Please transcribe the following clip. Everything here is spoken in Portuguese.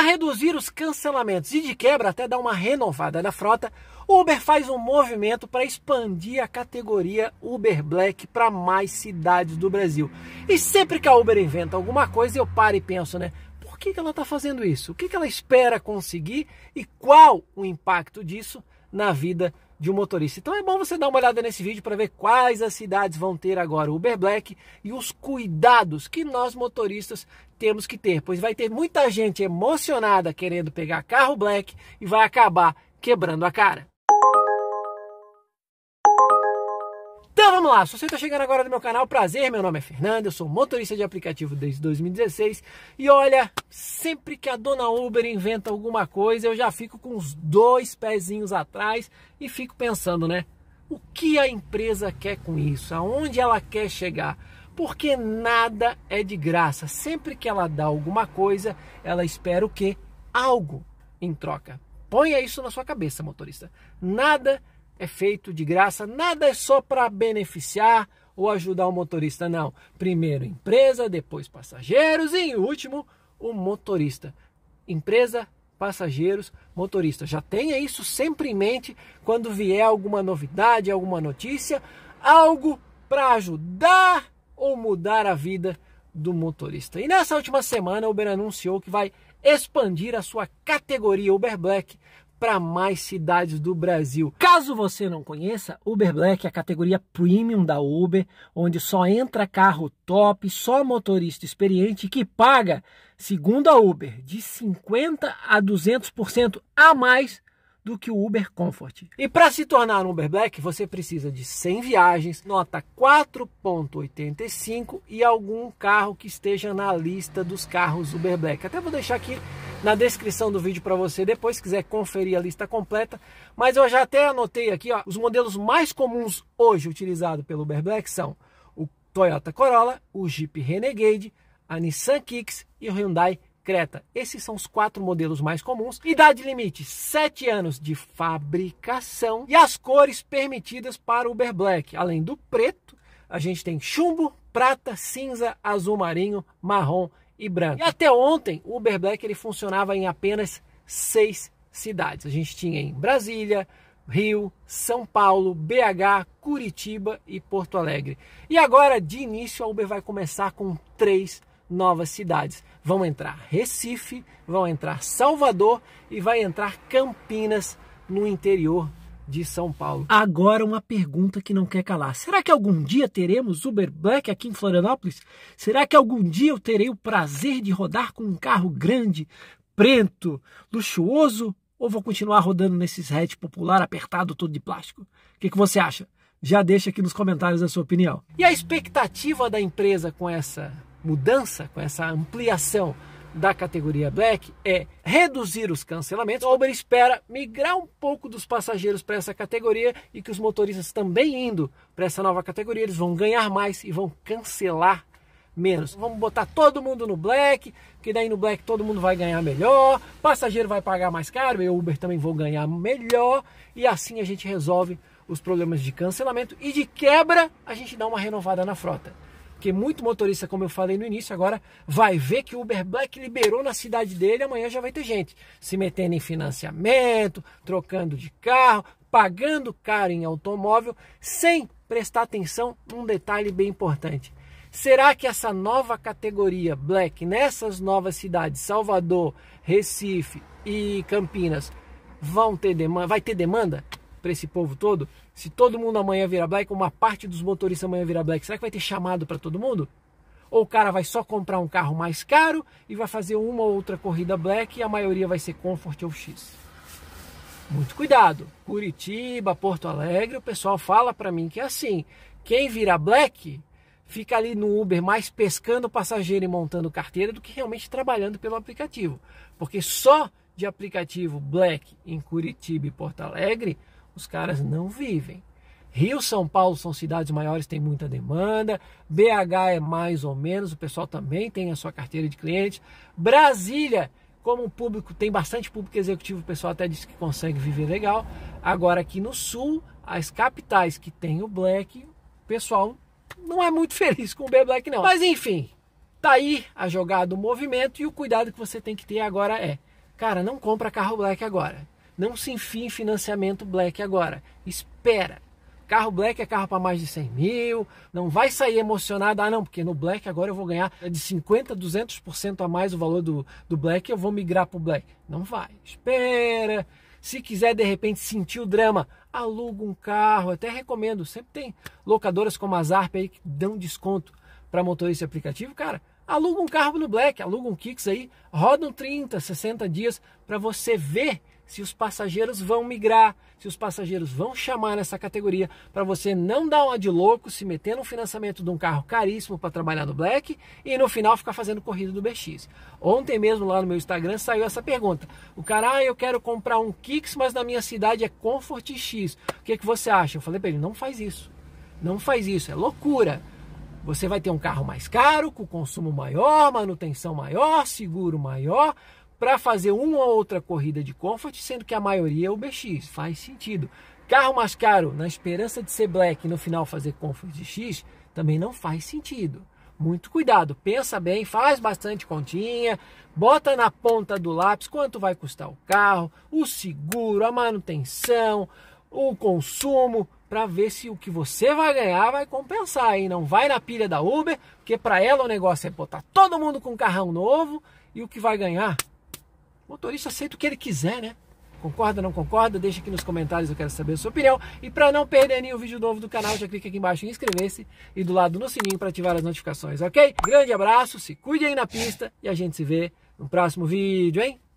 Para reduzir os cancelamentos e de quebra até dar uma renovada na frota, o Uber faz um movimento para expandir a categoria Uber Black para mais cidades do Brasil. E sempre que a Uber inventa alguma coisa, eu paro e penso, né? Por que, ela está fazendo isso? O que, que ela espera conseguir e qual o impacto disso na vida de um motorista. Então é bom você dar uma olhada nesse vídeo para ver quais as cidades vão ter agora o Uber Black e os cuidados que nós motoristas temos que ter, pois vai ter muita gente emocionada querendo pegar carro Black e vai acabar quebrando a cara. vamos lá, se você está chegando agora no meu canal, prazer, meu nome é Fernando, eu sou motorista de aplicativo desde 2016 e olha, sempre que a dona Uber inventa alguma coisa, eu já fico com os dois pezinhos atrás e fico pensando, né? O que a empresa quer com isso? Aonde ela quer chegar? Porque nada é de graça. Sempre que ela dá alguma coisa, ela espera o quê? Algo em troca. Ponha isso na sua cabeça, motorista. Nada é é feito de graça, nada é só para beneficiar ou ajudar o motorista, não. Primeiro empresa, depois passageiros e em último o motorista. Empresa, passageiros, motorista. Já tenha isso sempre em mente quando vier alguma novidade, alguma notícia, algo para ajudar ou mudar a vida do motorista. E nessa última semana, a Uber anunciou que vai expandir a sua categoria Uber Black para mais cidades do Brasil. Caso você não conheça, Uber Black é a categoria premium da Uber, onde só entra carro top, só motorista experiente que paga, segundo a Uber, de 50 a 200% a mais do que o Uber Comfort. E para se tornar um Uber Black, você precisa de 100 viagens, nota 4.85 e algum carro que esteja na lista dos carros Uber Black. Até vou deixar aqui na descrição do vídeo para você depois, se quiser conferir a lista completa. Mas eu já até anotei aqui, ó, os modelos mais comuns hoje utilizados pelo Uber Black são o Toyota Corolla, o Jeep Renegade, a Nissan Kicks e o Hyundai Creta. Esses são os quatro modelos mais comuns. Idade limite: 7 anos de fabricação. E as cores permitidas para o Uber Black. Além do preto, a gente tem chumbo, prata, cinza, azul marinho, marrom e branco. E até ontem, o Uber Black ele funcionava em apenas seis cidades. A gente tinha em Brasília, Rio, São Paulo, BH, Curitiba e Porto Alegre. E agora, de início, a Uber vai começar com três novas cidades. Vão entrar Recife, vão entrar Salvador e vai entrar Campinas no interior de São Paulo. Agora uma pergunta que não quer calar. Será que algum dia teremos Uber Black aqui em Florianópolis? Será que algum dia eu terei o prazer de rodar com um carro grande, preto, luxuoso? Ou vou continuar rodando nesses hatch popular apertado todo de plástico? O que, que você acha? Já deixa aqui nos comentários a sua opinião. E a expectativa da empresa com essa mudança, com essa ampliação da categoria Black é reduzir os cancelamentos. A Uber espera migrar um pouco dos passageiros para essa categoria e que os motoristas também indo para essa nova categoria, eles vão ganhar mais e vão cancelar menos. Vamos botar todo mundo no black, que daí no black todo mundo vai ganhar melhor, passageiro vai pagar mais caro, eu Uber também vou ganhar melhor e assim a gente resolve os problemas de cancelamento e de quebra a gente dá uma renovada na frota. Porque muito motorista, como eu falei no início, agora vai ver que o Uber Black liberou na cidade dele, amanhã já vai ter gente se metendo em financiamento, trocando de carro, pagando caro em automóvel, sem prestar atenção num detalhe bem importante. Será que essa nova categoria Black nessas novas cidades, Salvador, Recife e Campinas, vão ter demanda? Vai ter demanda? para esse povo todo? Se todo mundo amanhã virar black, uma parte dos motoristas amanhã virar black, será que vai ter chamado para todo mundo? Ou o cara vai só comprar um carro mais caro e vai fazer uma ou outra corrida black e a maioria vai ser Comfort ou X? Muito cuidado. Curitiba, Porto Alegre, o pessoal fala para mim que é assim. Quem vira black fica ali no Uber mais pescando passageiro e montando carteira do que realmente trabalhando pelo aplicativo. Porque só de aplicativo black em Curitiba e Porto Alegre, os caras não vivem. Rio, São Paulo são cidades maiores, tem muita demanda. BH é mais ou menos, o pessoal também tem a sua carteira de clientes. Brasília, como o público tem bastante público executivo, o pessoal até diz que consegue viver legal. Agora aqui no sul, as capitais que tem o Black, o pessoal não é muito feliz com o B Black não. Mas enfim, tá aí a jogada do movimento e o cuidado que você tem que ter agora é, cara, não compra carro Black agora. Não se enfie em financiamento black agora. Espera. Carro black é carro para mais de 100 mil. Não vai sair emocionado. Ah, não, porque no black agora eu vou ganhar de 50%, 200% a mais o valor do, do black. Eu vou migrar para o black. Não vai. Espera. Se quiser de repente sentir o drama, aluga um carro. Até recomendo. Sempre tem locadoras como a Zarp aí que dão desconto para motorista aplicativo. Cara, aluga um carro no Black, aluga um Kicks aí, roda um 30, 60 dias para você ver se os passageiros vão migrar, se os passageiros vão chamar nessa categoria, para você não dar uma de louco, se meter no financiamento de um carro caríssimo para trabalhar no Black e no final ficar fazendo corrida do BX. Ontem mesmo lá no meu Instagram saiu essa pergunta. O cara, ah, eu quero comprar um Kicks, mas na minha cidade é Comfort X. O que, que você acha? Eu falei para ele, não faz isso. Não faz isso, é loucura. Você vai ter um carro mais caro, com consumo maior, manutenção maior, seguro maior, para fazer uma ou outra corrida de comfort, sendo que a maioria é o BX, faz sentido. Carro mais caro na esperança de ser black e no final fazer comfort de X também não faz sentido. Muito cuidado, pensa bem, faz bastante continha, bota na ponta do lápis quanto vai custar o carro, o seguro, a manutenção, o consumo, para ver se o que você vai ganhar vai compensar. E não vai na pilha da Uber, porque para ela o negócio é botar todo mundo com um carrão novo e o que vai ganhar motorista aceita o que ele quiser, né? Concorda, não concorda? Deixa aqui nos comentários, eu quero saber a sua opinião. E para não perder nenhum vídeo novo do canal, já clica aqui embaixo em inscrever-se e do lado no sininho para ativar as notificações, ok? Grande abraço, se cuide aí na pista e a gente se vê no próximo vídeo, hein?